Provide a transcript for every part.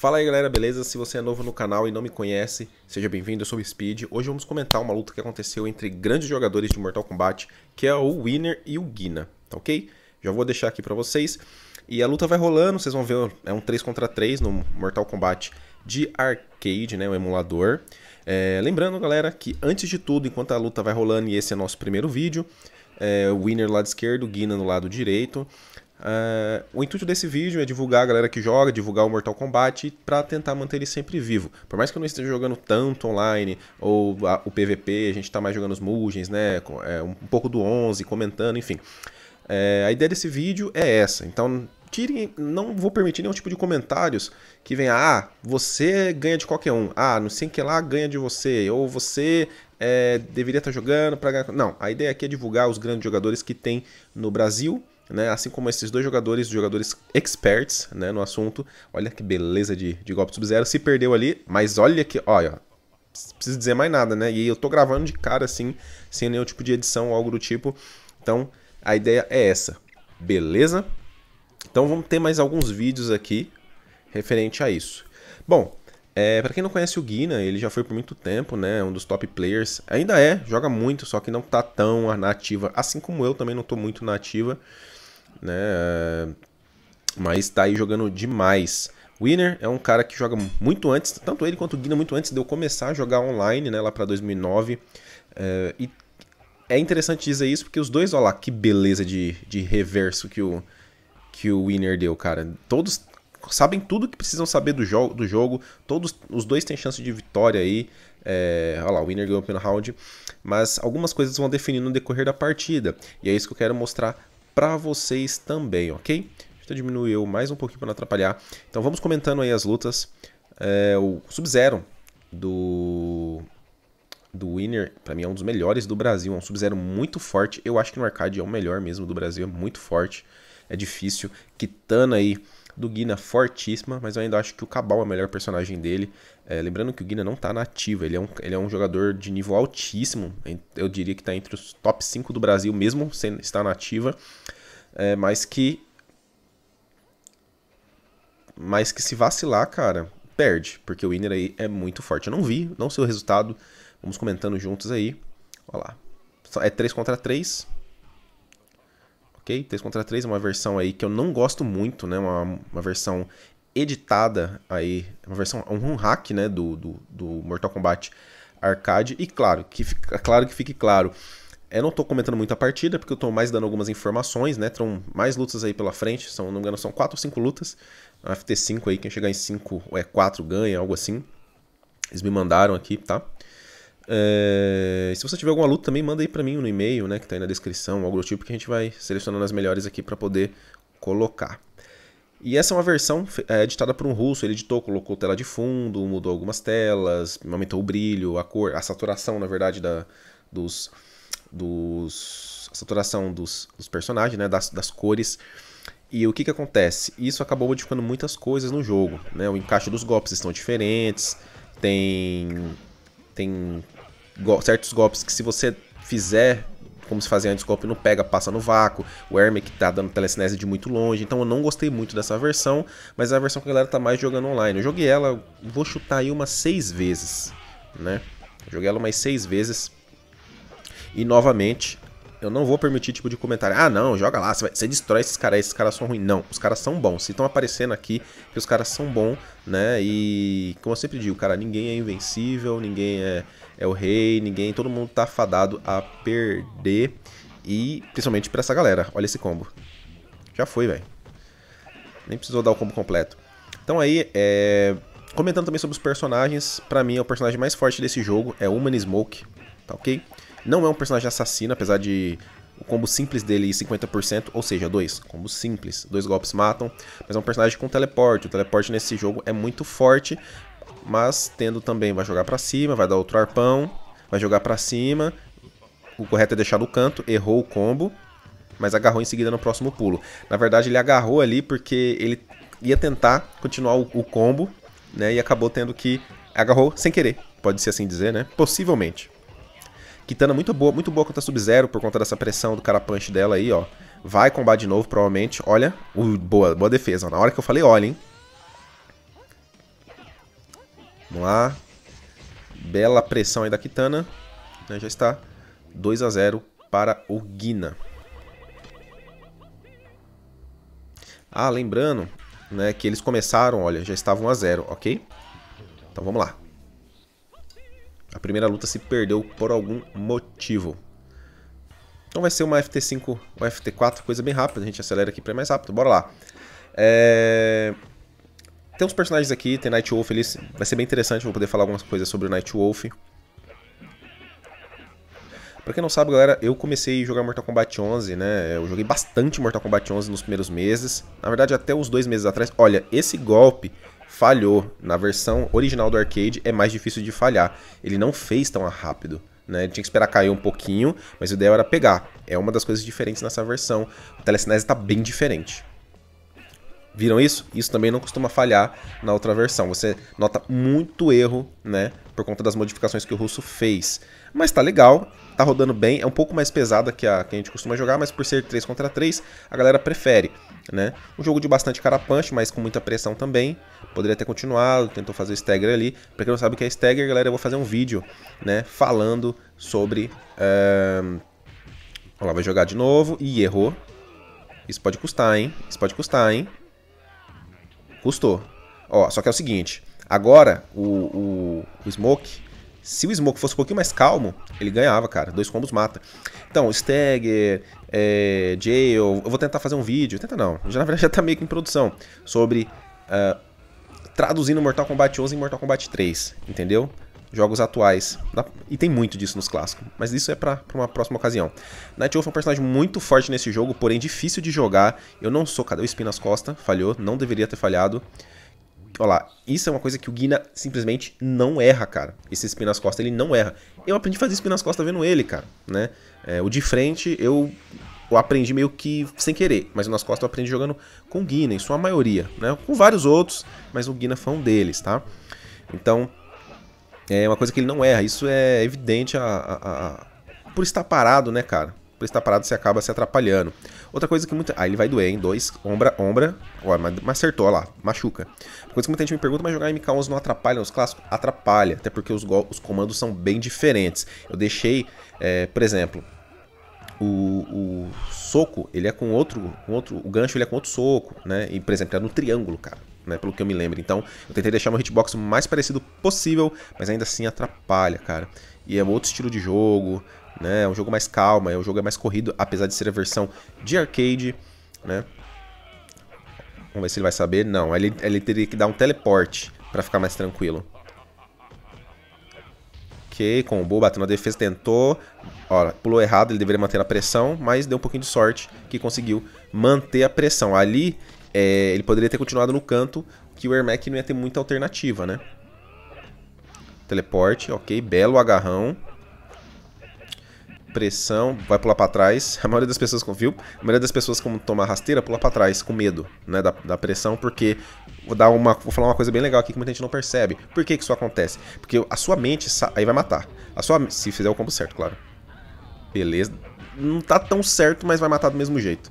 Fala aí galera, beleza? Se você é novo no canal e não me conhece, seja bem-vindo, eu sou o Speed. Hoje vamos comentar uma luta que aconteceu entre grandes jogadores de Mortal Kombat, que é o Winner e o Guina, tá ok? Já vou deixar aqui para vocês. E a luta vai rolando, vocês vão ver, é um 3 contra 3 no Mortal Kombat de arcade, né, o emulador. É, lembrando galera que antes de tudo, enquanto a luta vai rolando, e esse é nosso primeiro vídeo, é, o Winner lado esquerdo, Guina no lado direito. É, o intuito desse vídeo é divulgar a galera que joga, divulgar o Mortal Kombat para tentar manter ele sempre vivo. Por mais que eu não esteja jogando tanto online ou a, o PVP, a gente tá mais jogando os Mugens, né? É, um, um pouco do 11, comentando, enfim. É, a ideia desse vídeo é essa. Então, tirem, não vou permitir nenhum tipo de comentários que venha, ah, você ganha de qualquer um, ah, não sei que lá ganha de você, ou você é, deveria estar tá jogando para ganhar. Não, a ideia aqui é divulgar os grandes jogadores que tem no Brasil né? Assim como esses dois jogadores, jogadores experts, né, no assunto. Olha que beleza de, de golpe sub-zero. Se perdeu ali, mas olha que, olha, preciso dizer mais nada, né? E eu tô gravando de cara assim, sem nenhum tipo de edição ou algo do tipo. Então, a ideia é essa. Beleza? Então, vamos ter mais alguns vídeos aqui referente a isso. Bom, é, para quem não conhece o Guina, né, ele já foi por muito tempo, né? Um dos top players. Ainda é, joga muito, só que não tá tão nativa. Assim como eu também não tô muito nativa. ativa né? É, mas está aí jogando demais. Winner é um cara que joga muito antes, tanto ele quanto o Guina, muito antes de eu começar a jogar online, né, lá para 2009. É, e é interessante dizer isso porque os dois, olha lá, que beleza de, de reverso que o, que o Winner deu, cara. Todos sabem tudo que precisam saber do, jo do jogo, todos os dois têm chance de vitória aí. É, olha lá, o Winner ganhou o round, mas algumas coisas vão definir no decorrer da partida, e é isso que eu quero mostrar para vocês também, ok? Deixa eu diminuir mais um pouquinho para não atrapalhar. Então vamos comentando aí as lutas. É, o Sub-Zero do do Winner, para mim é um dos melhores do Brasil, é um Sub-Zero muito forte. Eu acho que no arcade é o melhor mesmo do Brasil, é muito forte, é difícil. Kitana aí do Guina fortíssima, mas eu ainda acho que o Cabal é o melhor personagem dele. É, lembrando que o Guina não tá na ativa, ele é, um, ele é um jogador de nível altíssimo, eu diria que tá entre os top 5 do Brasil, mesmo sem estar na ativa. É, mas que. Mas que se vacilar, cara, perde. Porque o Winner aí é muito forte. Eu não vi, não sei o resultado. Vamos comentando juntos aí. Olha lá. É 3 contra 3. Ok? 3 contra 3 é uma versão aí que eu não gosto muito, né? Uma, uma versão editada aí. Uma versão, um hack, né? Do, do, do Mortal Kombat Arcade. E claro, que fica, claro que fique claro. Eu não estou comentando muito a partida, porque eu estou mais dando algumas informações, né? Tram mais lutas aí pela frente. São, não me engano, são 4 ou 5 lutas. FT5 aí, quem chegar em 5 ou é 4 ganha, algo assim. Eles me mandaram aqui, tá? É... Se você tiver alguma luta também, manda aí para mim no e-mail, né? Que está aí na descrição, algo do tipo, que a gente vai selecionando as melhores aqui para poder colocar. E essa é uma versão é, editada por um russo, ele editou, colocou tela de fundo, mudou algumas telas, aumentou o brilho, a cor, a saturação, na verdade, da, dos dos saturação dos, dos personagens, né, das, das cores. E o que, que acontece? Isso acabou modificando muitas coisas no jogo. Né? O encaixe dos golpes estão diferentes. Tem. Tem go certos golpes que se você fizer como se fazia antes, golpe não pega, passa no vácuo. O Hermic tá dando telecinese de muito longe. Então eu não gostei muito dessa versão, mas é a versão que a galera tá mais jogando online. Eu joguei ela, vou chutar aí umas seis vezes, né? joguei ela umas seis vezes. E novamente, eu não vou permitir tipo de comentário. Ah, não, joga lá, você, vai, você destrói esses caras, esses caras são ruins. Não, os caras são bons. Se estão aparecendo aqui, que os caras são bons, né? E como eu sempre digo, cara, ninguém é invencível, ninguém é, é o rei, ninguém. Todo mundo tá fadado a perder. E principalmente pra essa galera. Olha esse combo. Já foi, velho. Nem precisou dar o combo completo. Então aí, é... comentando também sobre os personagens, pra mim é o personagem mais forte desse jogo, é Human Smoke, tá ok? Não é um personagem assassino, apesar de o combo simples dele 50%, ou seja, dois combos simples, dois golpes matam, mas é um personagem com teleporte. O teleporte nesse jogo é muito forte, mas tendo também vai jogar para cima, vai dar outro arpão, vai jogar para cima. O correto é deixar no canto, errou o combo, mas agarrou em seguida no próximo pulo. Na verdade, ele agarrou ali porque ele ia tentar continuar o, o combo, né, e acabou tendo que agarrou sem querer, pode-se assim dizer, né? Possivelmente. Kitana muito boa, muito boa contra Sub-Zero por conta dessa pressão do cara punch dela aí, ó. Vai combar de novo, provavelmente. Olha, uh, boa, boa defesa. Na hora que eu falei, olha, hein. Vamos lá. Bela pressão aí da Kitana. Né, já está 2 a 0 para o Guina. Ah, lembrando né, que eles começaram, olha, já estavam a 0, ok? Então vamos lá. A primeira luta se perdeu por algum motivo. Então vai ser uma FT5 ou FT4, coisa bem rápida. A gente acelera aqui para ir mais rápido. Bora lá. É... Tem uns personagens aqui, tem Night Wolf ali. Vai ser bem interessante, vou poder falar algumas coisas sobre o Night Wolf. Pra quem não sabe, galera, eu comecei a jogar Mortal Kombat 11, né? Eu joguei bastante Mortal Kombat 11 nos primeiros meses. Na verdade, até uns dois meses atrás. Olha, esse golpe falhou. Na versão original do arcade é mais difícil de falhar. Ele não fez tão rápido. Né? Ele tinha que esperar cair um pouquinho, mas o ideal era pegar. É uma das coisas diferentes nessa versão. O telecinese está bem diferente. Viram isso? Isso também não costuma falhar na outra versão. Você nota muito erro, né? Por conta das modificações que o russo fez. Mas tá legal, tá rodando bem. É um pouco mais pesada que a que a gente costuma jogar, mas por ser 3 contra 3, a galera prefere, né? Um jogo de bastante carapanche, mas com muita pressão também. Poderia ter continuado, tentou fazer stagger ali. Pra quem não sabe o que é stagger, galera, eu vou fazer um vídeo, né? Falando sobre... Uh... Olha lá, vai jogar de novo e errou. Isso pode custar, hein? Isso pode custar, hein? Custou. Ó, só que é o seguinte. Agora, o, o, o Smoke se o Smoke fosse um pouquinho mais calmo, ele ganhava, cara. Dois combos mata. Então, Stagger, é, Jail. Eu vou tentar fazer um vídeo. Tenta não. Já, na verdade já tá meio que em produção. Sobre. Uh, traduzindo Mortal Kombat 11 em Mortal Kombat 3. Entendeu? jogos atuais. E tem muito disso nos clássicos, mas isso é para uma próxima ocasião. Nightwolf é um personagem muito forte nesse jogo, porém difícil de jogar. Eu não sou... Cadê o espinas nas costas? Falhou, não deveria ter falhado. Olha lá, isso é uma coisa que o Guina simplesmente não erra, cara. Esse espinas nas costas, ele não erra. Eu aprendi a fazer espinas nas costas vendo ele, cara, né? É, o de frente, eu eu aprendi meio que sem querer, mas o Nas Costas eu aprendi jogando com o Guina, em sua maioria, né? Com vários outros, mas o Guina foi um deles, tá? Então, é uma coisa que ele não erra. Isso é evidente a, a, a... por estar parado, né, cara? Por estar parado você acaba se atrapalhando. Outra coisa que muita. Ah, ele vai doer, hein? Dois, ombra, ombra. Ó, mas acertou, ó lá, machuca. Uma coisa que muita gente me pergunta, mas jogar MK11 não atrapalha nos clássicos? Atrapalha, até porque os, os comandos são bem diferentes. Eu deixei, é, por exemplo, o, o, soco, ele é com outro, com outro. O gancho ele é com outro soco, né? E, por exemplo, é no triângulo, cara né, pelo que eu me lembro. Então, eu tentei deixar meu hitbox o mais parecido possível, mas ainda assim atrapalha, cara. E é outro estilo de jogo, né, é um jogo mais calmo, é um jogo é mais corrido, apesar de ser a versão de arcade, né. Vamos ver se ele vai saber. Não, ele, ele teria que dar um teleporte para ficar mais tranquilo. Ok, combo, bateu na defesa, tentou. Ó, pulou errado, ele deveria manter a pressão, mas deu um pouquinho de sorte que conseguiu manter a pressão. Ali é, ele poderia ter continuado no canto, que o Ermac não ia ter muita alternativa, né? Teleporte, ok. Belo agarrão. Pressão, vai pular para trás. A maioria das pessoas, viu? A maioria das pessoas, como toma rasteira, pula para trás com medo, né? Da, da pressão, porque vou, dar uma, vou falar uma coisa bem legal aqui que muita gente não percebe. Por que, que isso acontece? Porque a sua mente aí vai matar. A sua, se fizer o combo certo, claro. Beleza. Não tá tão certo, mas vai matar do mesmo jeito.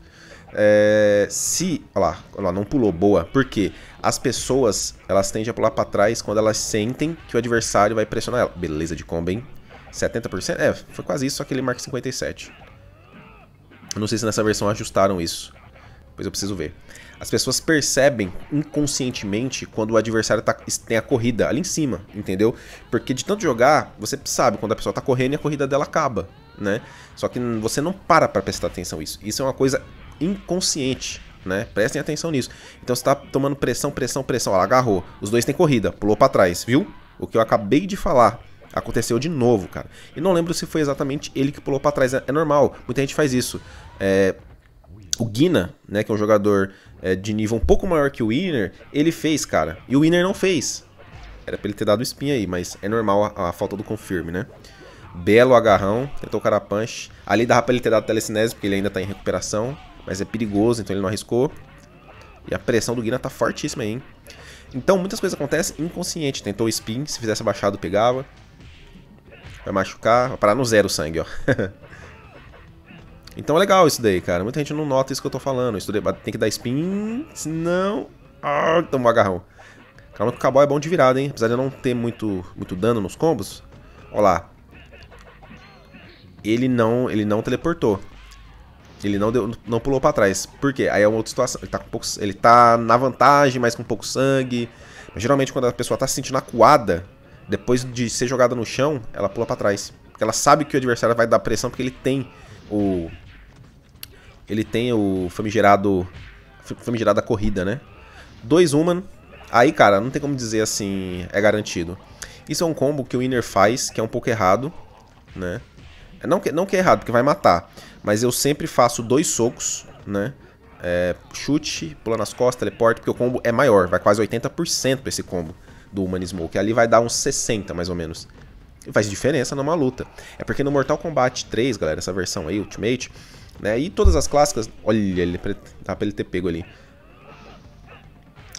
É, se. Olha lá, olha lá, não pulou, boa. Porque as pessoas elas tendem a pular para trás quando elas sentem que o adversário vai pressionar ela. Beleza de combo, hein? 70%? É, foi quase isso, só que ele marca 57. Eu não sei se nessa versão ajustaram isso. Pois eu preciso ver. As pessoas percebem inconscientemente quando o adversário tá, tem a corrida ali em cima, entendeu? Porque de tanto jogar, você sabe quando a pessoa tá correndo e a corrida dela acaba, né? Só que você não para pra prestar atenção nisso. Isso é uma coisa inconsciente. Né? Prestem atenção nisso. Então você está tomando pressão, pressão, pressão. Ó, agarrou. Os dois têm corrida, pulou para trás, viu? O que eu acabei de falar aconteceu de novo, cara. E não lembro se foi exatamente ele que pulou para trás. É, é normal, muita gente faz isso. É, o Guina, né, que é um jogador é, de nível um pouco maior que o Winner, ele fez, cara. E o Winner não fez. Era pra ele ter dado espinha aí, mas é normal a, a falta do confirme, né? Belo agarrão, tentou o cara punch. Ali dava pra ele ter dado telecinese, porque ele ainda tá em recuperação. Mas é perigoso, então ele não arriscou. E a pressão do Guina tá fortíssima aí, hein? Então muitas coisas acontecem inconsciente. Tentou o spin, se fizesse abaixado pegava. Vai machucar, vai parar no zero o sangue, ó. então é legal isso daí, cara. Muita gente não nota isso que eu tô falando. Isso tem que dar spin, senão... Ah, tomou um agarrão. Calma que o Cabal é bom de virada, hein? Apesar de não ter muito, muito dano nos combos. Ó lá. Ele não, ele não teleportou. Ele não, deu, não pulou para trás. Por quê? Aí é uma outra situação. Ele tá, pouco, ele tá na vantagem, mas com pouco sangue. Mas geralmente quando a pessoa tá se sentindo acuada, depois de ser jogada no chão, ela pula para trás. Porque ela sabe que o adversário vai dar pressão porque ele tem o. Ele tem o famigerado. Famigerada corrida, né? Dois Human. Aí, cara, não tem como dizer assim, é garantido. Isso é um combo que o Inner faz, que é um pouco errado, né? É, não que, não que é errado, porque vai matar. Mas eu sempre faço dois socos, né? É, chute, pula nas costas, teleporte, porque o combo é maior, vai quase 80% esse combo do Human Smoke. Ali vai dar uns 60 mais ou menos. E faz diferença numa luta. É porque no Mortal Kombat 3, galera, essa versão aí, Ultimate, né? E todas as clássicas. Olha, ele dá pra ele ter pego ali.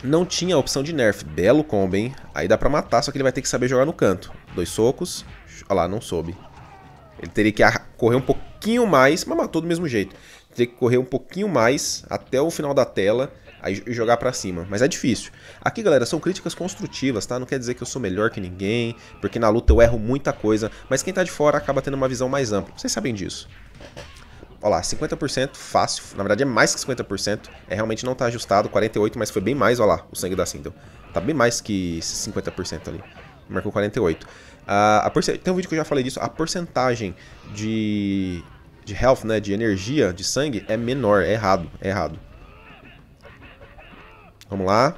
Não tinha a opção de nerf. Belo combo, hein? Aí dá pra matar, só que ele vai ter que saber jogar no canto. Dois socos. Olha lá, não soube. Ele teria que correr um pouco pouquinho mais, mas matou do mesmo jeito. Ter que correr um pouquinho mais até o final da tela aí jogar para cima, mas é difícil. Aqui, galera, são críticas construtivas, tá? Não quer dizer que eu sou melhor que ninguém, porque na luta eu erro muita coisa, mas quem tá de fora acaba tendo uma visão mais ampla. Vocês sabem disso. Olha lá, 50% fácil, na verdade é mais que 50%, é realmente não tá ajustado, 48, mas foi bem mais, olha lá, o sangue da Sindel. Tá bem mais que 50% ali. Marcou 48. A, tem um vídeo que eu já falei disso, a porcentagem de, de health, né, de energia, de sangue, é menor, é errado, é errado. Vamos lá.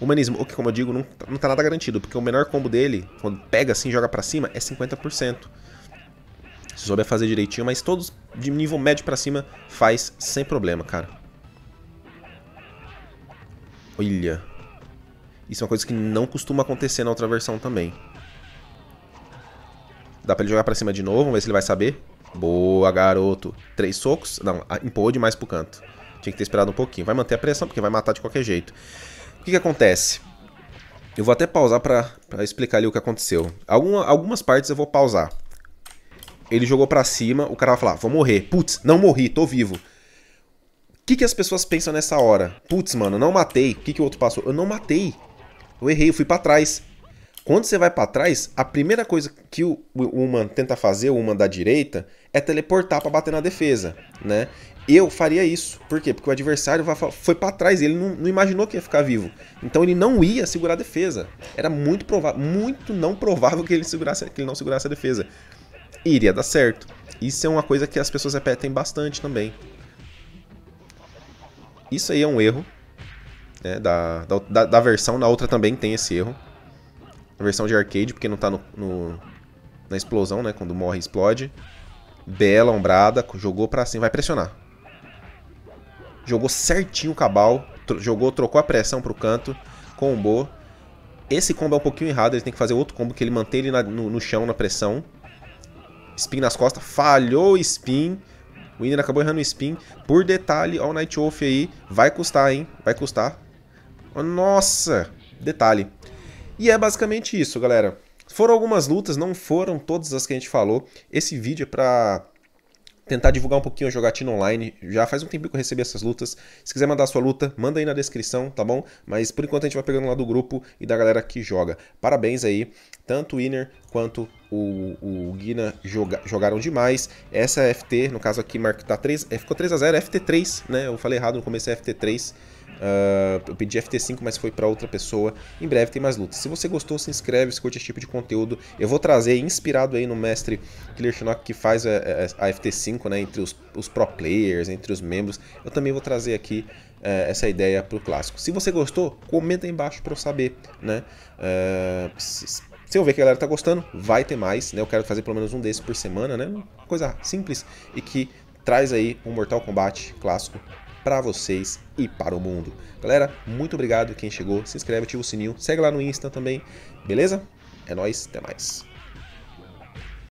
Humanismo, o que como eu digo, não, não tá nada garantido, porque o menor combo dele, quando pega assim e joga pra cima, é 50%. Se souber fazer direitinho, mas todos de nível médio pra cima faz sem problema, cara. Olha. Isso é uma coisa que não costuma acontecer na outra versão também. Dá pra ele jogar pra cima de novo, vamos ver se ele vai saber. Boa, garoto. Três socos. Não, empurrou demais pro canto. Tinha que ter esperado um pouquinho. Vai manter a pressão, porque vai matar de qualquer jeito. O que, que acontece? Eu vou até pausar pra, pra explicar ali o que aconteceu. Alguma, algumas partes eu vou pausar. Ele jogou pra cima, o cara vai falar, vou morrer. Putz, não morri, tô vivo. O que, que as pessoas pensam nessa hora? Putz, mano, não matei. O que, que o outro passou? Eu não matei. Eu errei, eu fui pra trás. Quando você vai para trás, a primeira coisa que o Human tenta fazer, o Human da direita, é teleportar para bater na defesa, né? Eu faria isso. Por quê? Porque o adversário foi para trás, ele não, não, imaginou que ia ficar vivo. Então ele não ia segurar a defesa. Era muito provável, muito não provável que ele, segurasse, que ele não segurasse a defesa. E iria dar certo. Isso é uma coisa que as pessoas repetem bastante também. Isso aí é um erro. Né? Da, da, da versão, na outra também tem esse erro. Na versão de arcade, porque não tá no, no na explosão, né? Quando morre, explode. Bela ombrada, jogou pra cima, vai pressionar. Jogou certinho o cabal, tro jogou, trocou a pressão pro canto, combou. Esse combo é um pouquinho errado, ele tem que fazer outro combo que ele mantém ele na, no, no, chão, na pressão. Spin nas costas, falhou o spin. O Ender acabou errando o spin. Por detalhe, ó o Night Wolf aí, vai custar, hein? Vai custar. Nossa! Detalhe, e é basicamente isso, galera. Foram algumas lutas, não foram todas as que a gente falou. Esse vídeo é pra tentar divulgar um pouquinho a jogatina online. Já faz um tempo que eu recebi essas lutas. Se quiser mandar sua luta, manda aí na descrição, tá bom? Mas por enquanto a gente vai pegando lá do grupo e da galera que joga. Parabéns aí, tanto o Inner quanto o, o Guina joga, jogaram demais. Essa é FT, no caso aqui, marca, tá 3, é, ficou 3x0, é FT3, né? Eu falei errado no começo, é FT3. Uh, eu pedi FT5, mas foi para outra pessoa. Em breve tem mais lutas. Se você gostou, se inscreve, se curte esse tipo de conteúdo. Eu vou trazer, inspirado aí no mestre Killer Shinnok, que faz a, a, a FT5, né? Entre os, os, pro players, entre os membros. Eu também vou trazer aqui uh, essa ideia pro clássico. Se você gostou, comenta aí embaixo para eu saber, né? Uh, se, se eu ver que a galera tá gostando, vai ter mais, né? Eu quero fazer pelo menos um desses por semana, né? coisa simples e que traz aí um Mortal Kombat clássico para vocês e para o mundo. Galera, muito obrigado quem chegou, se inscreve, ativa o sininho, segue lá no Insta também, beleza? É nóis, até mais.